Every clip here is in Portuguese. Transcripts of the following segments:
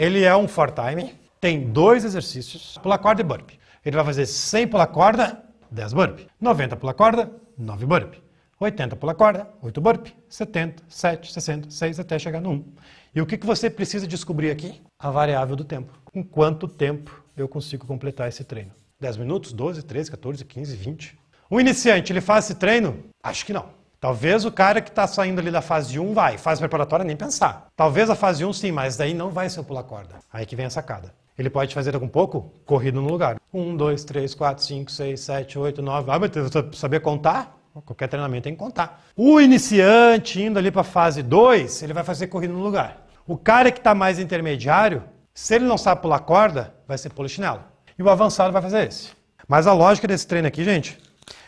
Ele é um for time, tem dois exercícios, pula corda e burpe. Ele vai fazer 100 pula corda, 10 burpe. 90 pula corda, 9 burpe. 80 pula corda, 8 burpe. 70, 7, 60, 6 até chegar no 1. E o que, que você precisa descobrir aqui? A variável do tempo. Em quanto tempo eu consigo completar esse treino? 10 minutos, 12, 13, 14, 15, 20? O iniciante, ele faz esse treino? Acho que não. Talvez o cara que está saindo ali da fase 1 vai, fase preparatória nem pensar. Talvez a fase 1 sim, mas daí não vai ser o pular corda. Aí que vem a sacada. Ele pode fazer algum pouco corrido no lugar. 1, 2, 3, 4, 5, 6, 7, 8, 9. Ah, mas você saber contar? Qualquer treinamento tem que contar. O iniciante indo ali para a fase 2, ele vai fazer corrida no lugar. O cara que está mais intermediário, se ele não sabe pular corda, vai ser polichinelo. E o avançado vai fazer esse. Mas a lógica desse treino aqui, gente,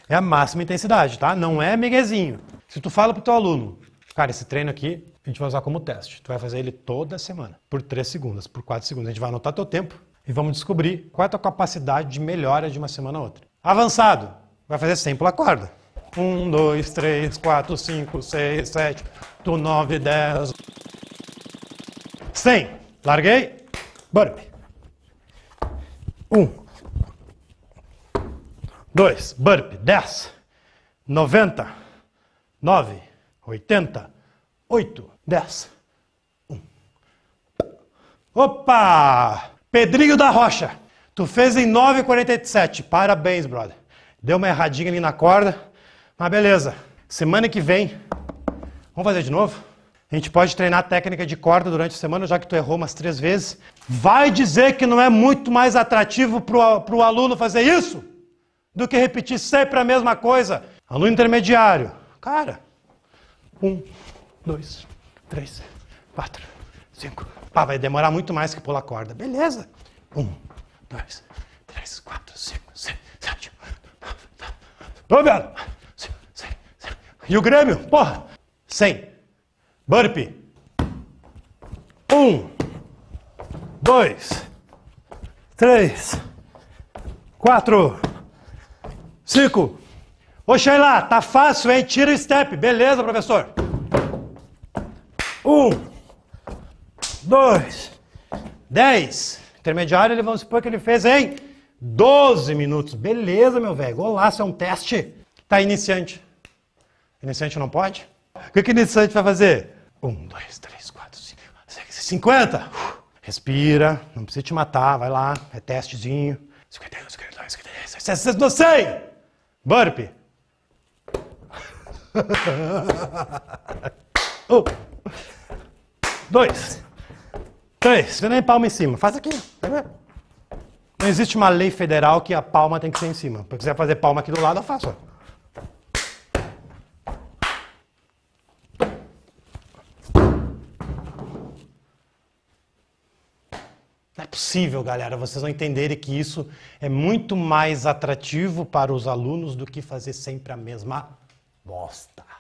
é a máxima intensidade, tá? Não é miguezinho. Se tu fala pro teu aluno, cara, esse treino aqui a gente vai usar como teste. Tu vai fazer ele toda semana, por 3 segundos, por 4 segundos. A gente vai anotar teu tempo e vamos descobrir qual é a tua capacidade de melhora de uma semana a outra. Avançado, vai fazer sempre pela corda. 1, 2, 3, 4, 5, 6, 7, 8, 9, 10. 100. Larguei. Burpee. 1, 2, burp, 10, 90, 9, 80, 8, 10, 1. Opa! Pedrinho da Rocha, tu fez em 9,47. Parabéns, brother. Deu uma erradinha ali na corda, mas beleza. Semana que vem, vamos fazer de novo? A gente pode treinar a técnica de corda durante a semana, já que tu errou umas três vezes. Vai dizer que não é muito mais atrativo para o aluno fazer isso? do que repetir sempre a mesma coisa. Aluno intermediário, cara, um, dois, três, quatro, cinco. Pá, vai demorar muito mais que pular corda. Beleza. Um, dois, três, quatro, cinco, seis, sete, nove, nove. E o Grêmio? Porra! Cem. Burpee. Um, dois, três, quatro. Cinco. Ô Sheila, tá fácil, hein? Tira o step. Beleza, professor. Um. Dois. Dez. Intermediário, ele vamos supor que ele fez em 12 minutos. Beleza, meu velho. isso é um teste. Tá iniciante. Iniciante não pode? O que, que iniciante vai fazer? Um, dois, três, quatro, cinco, seis, cinquenta. Respira, não precisa te matar, vai lá, é testezinho. 51, 52, 53, 60, 100! Burpe, um, oh. dois, três. Você nem palma em cima. Faz aqui. Não existe uma lei federal que a palma tem que ser em cima. Se quiser fazer palma aqui do lado, eu faço. possível, galera, vocês não entenderem que isso é muito mais atrativo para os alunos do que fazer sempre a mesma bosta.